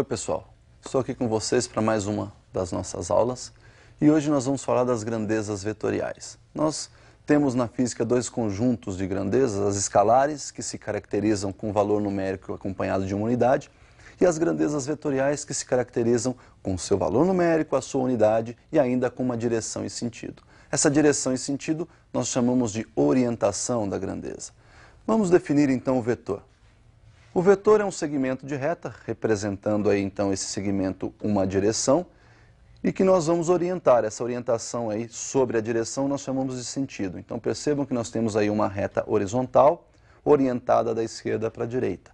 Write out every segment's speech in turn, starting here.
Oi, pessoal. Estou aqui com vocês para mais uma das nossas aulas e hoje nós vamos falar das grandezas vetoriais. Nós temos na física dois conjuntos de grandezas, as escalares, que se caracterizam com valor numérico acompanhado de uma unidade, e as grandezas vetoriais, que se caracterizam com seu valor numérico, a sua unidade e ainda com uma direção e sentido. Essa direção e sentido nós chamamos de orientação da grandeza. Vamos definir então o vetor. O vetor é um segmento de reta, representando aí então esse segmento uma direção, e que nós vamos orientar. Essa orientação aí sobre a direção nós chamamos de sentido. Então percebam que nós temos aí uma reta horizontal, orientada da esquerda para a direita.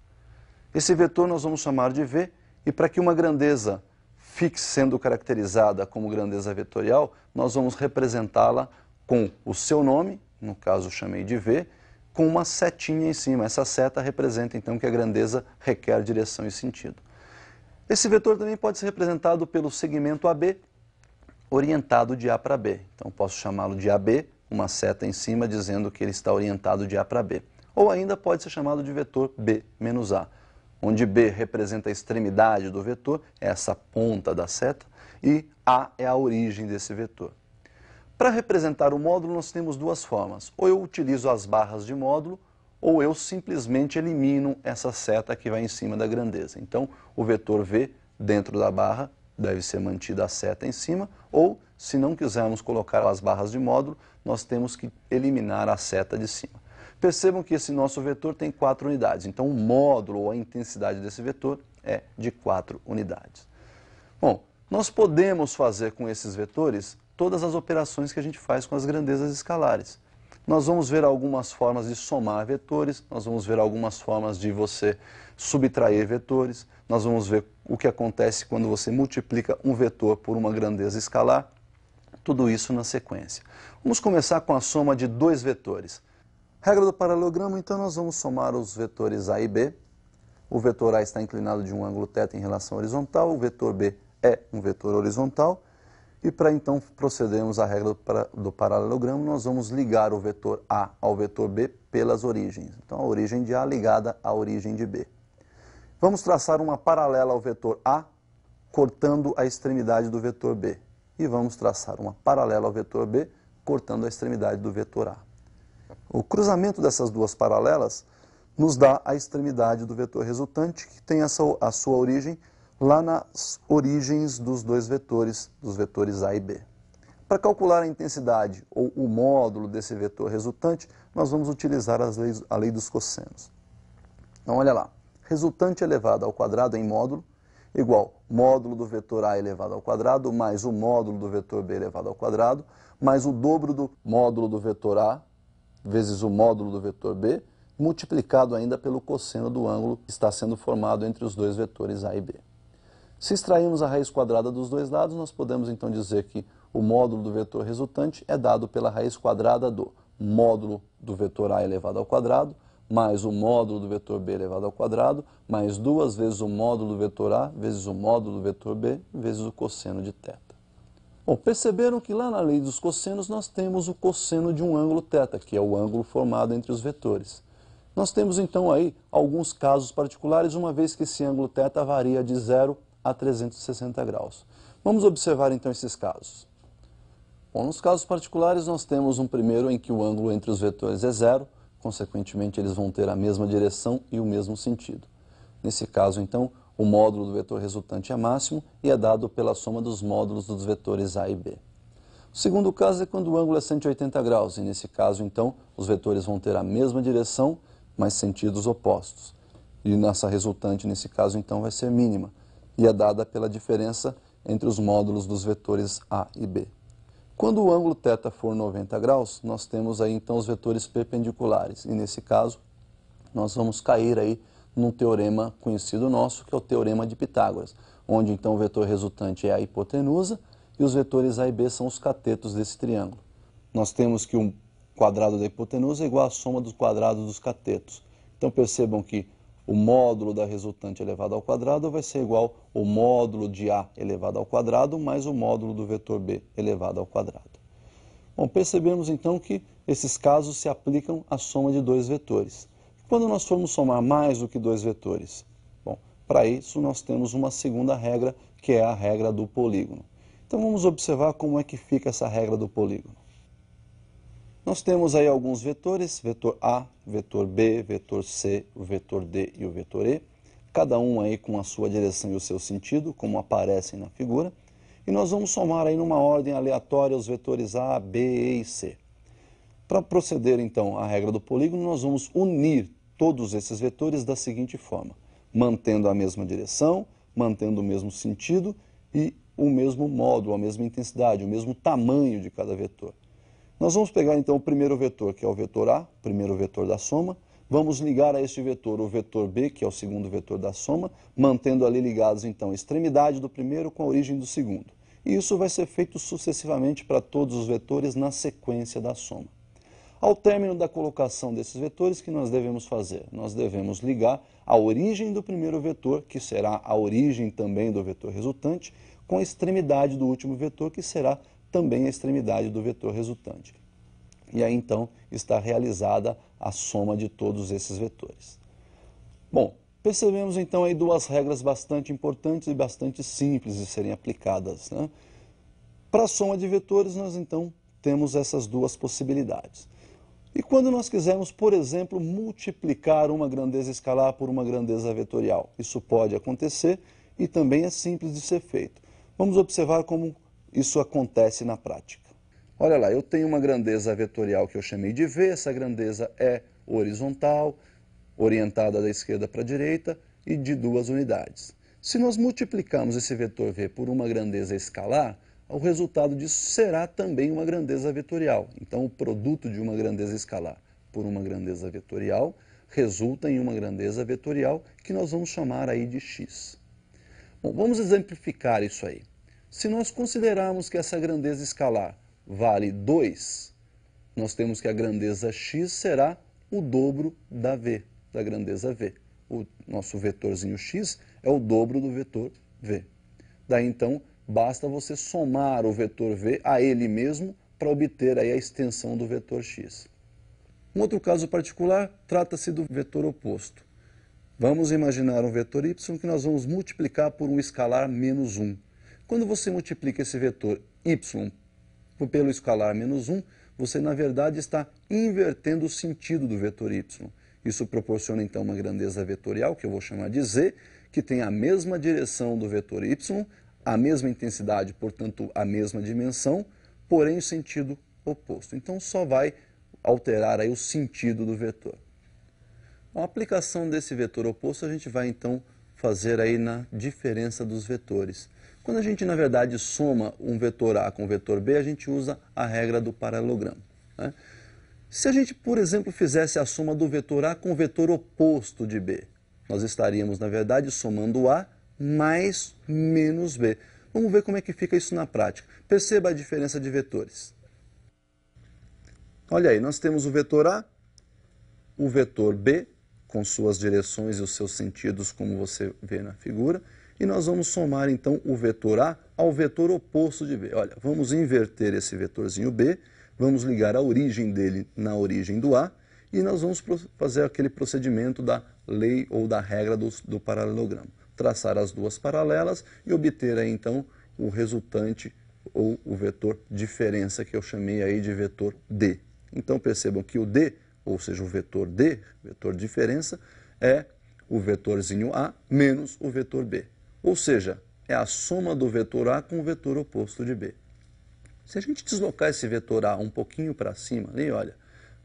Esse vetor nós vamos chamar de V, e para que uma grandeza fique sendo caracterizada como grandeza vetorial, nós vamos representá-la com o seu nome, no caso chamei de V, com uma setinha em cima. Essa seta representa, então, que a grandeza requer direção e sentido. Esse vetor também pode ser representado pelo segmento AB, orientado de A para B. Então, posso chamá-lo de AB, uma seta em cima dizendo que ele está orientado de A para B. Ou ainda pode ser chamado de vetor B menos A, onde B representa a extremidade do vetor, é essa ponta da seta, e A é a origem desse vetor. Para representar o módulo, nós temos duas formas. Ou eu utilizo as barras de módulo, ou eu simplesmente elimino essa seta que vai em cima da grandeza. Então, o vetor V dentro da barra deve ser mantida a seta em cima, ou, se não quisermos colocar as barras de módulo, nós temos que eliminar a seta de cima. Percebam que esse nosso vetor tem quatro unidades, então o módulo ou a intensidade desse vetor é de quatro unidades. Bom, nós podemos fazer com esses vetores todas as operações que a gente faz com as grandezas escalares. Nós vamos ver algumas formas de somar vetores, nós vamos ver algumas formas de você subtrair vetores, nós vamos ver o que acontece quando você multiplica um vetor por uma grandeza escalar, tudo isso na sequência. Vamos começar com a soma de dois vetores. Regra do paralelogramo, então nós vamos somar os vetores A e B. O vetor A está inclinado de um ângulo θ em relação horizontal, o vetor B é um vetor horizontal e para então procedermos à regra do paralelogramo, nós vamos ligar o vetor A ao vetor B pelas origens. Então, a origem de A ligada à origem de B. Vamos traçar uma paralela ao vetor A, cortando a extremidade do vetor B. E vamos traçar uma paralela ao vetor B, cortando a extremidade do vetor A. O cruzamento dessas duas paralelas nos dá a extremidade do vetor resultante, que tem a sua origem lá nas origens dos dois vetores, dos vetores A e B. Para calcular a intensidade ou o módulo desse vetor resultante, nós vamos utilizar leis, a lei dos cossenos. Então, olha lá. Resultante elevado ao quadrado em módulo igual módulo do vetor A elevado ao quadrado mais o módulo do vetor B elevado ao quadrado mais o dobro do módulo do vetor A vezes o módulo do vetor B multiplicado ainda pelo cosseno do ângulo que está sendo formado entre os dois vetores A e B. Se extrairmos a raiz quadrada dos dois lados, nós podemos então dizer que o módulo do vetor resultante é dado pela raiz quadrada do módulo do vetor A elevado ao quadrado, mais o módulo do vetor B elevado ao quadrado, mais duas vezes o módulo do vetor A, vezes o módulo do vetor B, vezes o cosseno de θ. Bom, perceberam que lá na lei dos cossenos nós temos o cosseno de um ângulo θ, que é o ângulo formado entre os vetores. Nós temos então aí alguns casos particulares, uma vez que esse ângulo θ varia de zero a 360 graus. Vamos observar então esses casos. Bom, nos casos particulares nós temos um primeiro em que o ângulo entre os vetores é zero, consequentemente eles vão ter a mesma direção e o mesmo sentido. Nesse caso então, o módulo do vetor resultante é máximo e é dado pela soma dos módulos dos vetores A e B. O segundo caso é quando o ângulo é 180 graus, e nesse caso, então, os vetores vão ter a mesma direção, mas sentidos opostos. E nossa resultante, nesse caso, então, vai ser mínima, e é dada pela diferença entre os módulos dos vetores A e B. Quando o ângulo θ for 90 graus, nós temos aí então os vetores perpendiculares, e nesse caso nós vamos cair aí num teorema conhecido nosso, que é o teorema de Pitágoras, onde então o vetor resultante é a hipotenusa e os vetores A e B são os catetos desse triângulo. Nós temos que o um quadrado da hipotenusa é igual à soma dos quadrados dos catetos. Então percebam que o módulo da resultante elevado ao quadrado vai ser igual ao módulo de A elevado ao quadrado mais o módulo do vetor B elevado ao quadrado. Bom, percebemos então que esses casos se aplicam à soma de dois vetores. Quando nós formos somar mais do que dois vetores? Bom, para isso nós temos uma segunda regra, que é a regra do polígono. Então vamos observar como é que fica essa regra do polígono. Nós temos aí alguns vetores, vetor A, vetor B, vetor C, o vetor D e o vetor E, cada um aí com a sua direção e o seu sentido, como aparecem na figura, e nós vamos somar aí numa ordem aleatória os vetores A, B, E e C. Para proceder então à regra do polígono, nós vamos unir todos esses vetores da seguinte forma, mantendo a mesma direção, mantendo o mesmo sentido e o mesmo modo, a mesma intensidade, o mesmo tamanho de cada vetor. Nós vamos pegar então o primeiro vetor, que é o vetor A, o primeiro vetor da soma, vamos ligar a este vetor o vetor B, que é o segundo vetor da soma, mantendo ali ligados então a extremidade do primeiro com a origem do segundo. E isso vai ser feito sucessivamente para todos os vetores na sequência da soma. Ao término da colocação desses vetores, o que nós devemos fazer? Nós devemos ligar a origem do primeiro vetor, que será a origem também do vetor resultante, com a extremidade do último vetor, que será também a extremidade do vetor resultante. E aí então está realizada a soma de todos esses vetores. Bom, percebemos então aí duas regras bastante importantes e bastante simples de serem aplicadas. Né? Para a soma de vetores, nós então temos essas duas possibilidades. E quando nós quisermos, por exemplo, multiplicar uma grandeza escalar por uma grandeza vetorial, isso pode acontecer e também é simples de ser feito. Vamos observar como isso acontece na prática. Olha lá, eu tenho uma grandeza vetorial que eu chamei de V, essa grandeza é horizontal, orientada da esquerda para a direita e de duas unidades. Se nós multiplicarmos esse vetor V por uma grandeza escalar, o resultado disso será também uma grandeza vetorial. Então, o produto de uma grandeza escalar por uma grandeza vetorial resulta em uma grandeza vetorial que nós vamos chamar aí de x. Bom, vamos exemplificar isso aí. Se nós considerarmos que essa grandeza escalar vale 2, nós temos que a grandeza x será o dobro da v, da grandeza v. O nosso vetorzinho x é o dobro do vetor v. Daí então, basta você somar o vetor v a ele mesmo para obter aí a extensão do vetor x. Um outro caso particular trata-se do vetor oposto. Vamos imaginar um vetor y que nós vamos multiplicar por um escalar menos 1. Quando você multiplica esse vetor y pelo escalar menos 1, você na verdade está invertendo o sentido do vetor y. Isso proporciona então uma grandeza vetorial, que eu vou chamar de z, que tem a mesma direção do vetor y, a mesma intensidade, portanto a mesma dimensão, porém o sentido oposto. Então só vai alterar aí o sentido do vetor. A aplicação desse vetor oposto a gente vai então fazer aí na diferença dos vetores. Quando a gente, na verdade, soma um vetor A com um vetor B, a gente usa a regra do paralelogramo. Né? Se a gente, por exemplo, fizesse a soma do vetor A com o vetor oposto de B, nós estaríamos, na verdade, somando A mais menos B. Vamos ver como é que fica isso na prática. Perceba a diferença de vetores. Olha aí, nós temos o vetor A, o vetor B, com suas direções e os seus sentidos, como você vê na figura, e nós vamos somar então o vetor A ao vetor oposto de B. Olha, vamos inverter esse vetorzinho B, vamos ligar a origem dele na origem do A e nós vamos fazer aquele procedimento da lei ou da regra do, do paralelogramo. Traçar as duas paralelas e obter aí então o resultante ou o vetor diferença que eu chamei aí de vetor D. Então percebam que o D, ou seja, o vetor D, vetor diferença, é o vetorzinho A menos o vetor B. Ou seja, é a soma do vetor A com o vetor oposto de B. Se a gente deslocar esse vetor A um pouquinho para cima, ali, olha,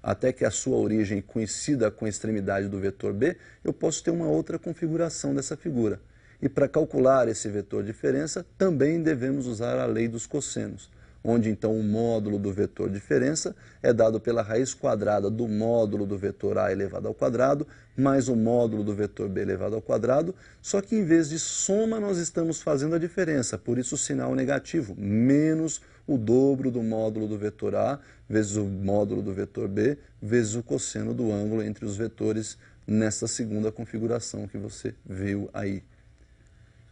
até que a sua origem coincida com a extremidade do vetor B, eu posso ter uma outra configuração dessa figura. E para calcular esse vetor diferença, também devemos usar a lei dos cossenos onde então o módulo do vetor diferença é dado pela raiz quadrada do módulo do vetor a elevado ao quadrado mais o módulo do vetor b elevado ao quadrado, só que em vez de soma nós estamos fazendo a diferença, por isso o sinal negativo, menos o dobro do módulo do vetor a vezes o módulo do vetor b vezes o cosseno do ângulo entre os vetores nessa segunda configuração que você viu aí.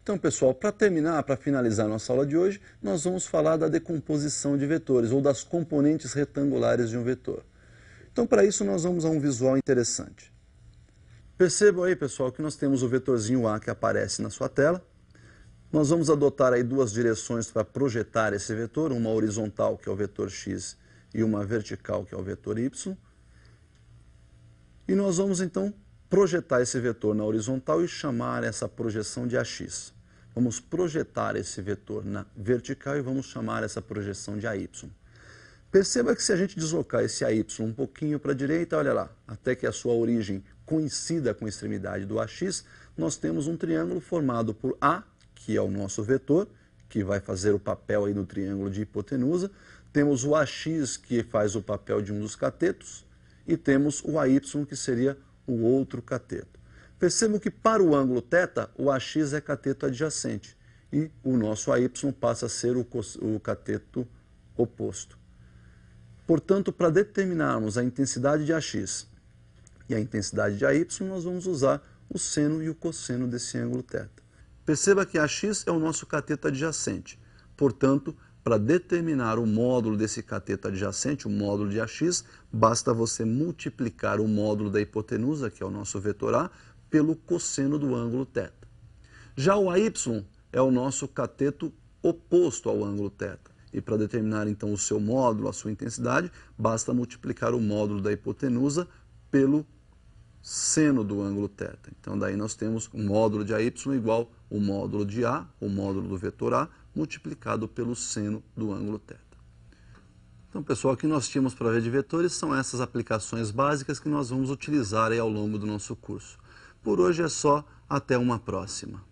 Então, pessoal, para terminar, para finalizar nossa aula de hoje, nós vamos falar da decomposição de vetores ou das componentes retangulares de um vetor. Então, para isso, nós vamos a um visual interessante. Percebam aí, pessoal, que nós temos o vetorzinho A que aparece na sua tela. Nós vamos adotar aí duas direções para projetar esse vetor, uma horizontal, que é o vetor X, e uma vertical, que é o vetor Y. E nós vamos, então, projetar esse vetor na horizontal e chamar essa projeção de AX. Vamos projetar esse vetor na vertical e vamos chamar essa projeção de AY. Perceba que se a gente deslocar esse AY um pouquinho para a direita, olha lá, até que a sua origem coincida com a extremidade do AX, nós temos um triângulo formado por A, que é o nosso vetor, que vai fazer o papel aí no triângulo de hipotenusa, temos o AX, que faz o papel de um dos catetos, e temos o AY, que seria o outro cateto. Percebam que para o ângulo θ, o AX é cateto adjacente e o nosso AY passa a ser o, o cateto oposto. Portanto, para determinarmos a intensidade de AX e a intensidade de AY, nós vamos usar o seno e o cosseno desse ângulo θ. Perceba que AX é o nosso cateto adjacente. Portanto, para determinar o módulo desse cateto adjacente, o módulo de AX, basta você multiplicar o módulo da hipotenusa, que é o nosso vetor A, pelo cosseno do ângulo θ. Já o AY é o nosso cateto oposto ao ângulo θ. E para determinar então o seu módulo, a sua intensidade, basta multiplicar o módulo da hipotenusa pelo seno do ângulo θ. Então daí nós temos o módulo de AY igual o módulo de A, o módulo do vetor A, multiplicado pelo seno do ângulo θ. Então, pessoal, o que nós tínhamos para ver de vetores são essas aplicações básicas que nós vamos utilizar ao longo do nosso curso. Por hoje é só, até uma próxima.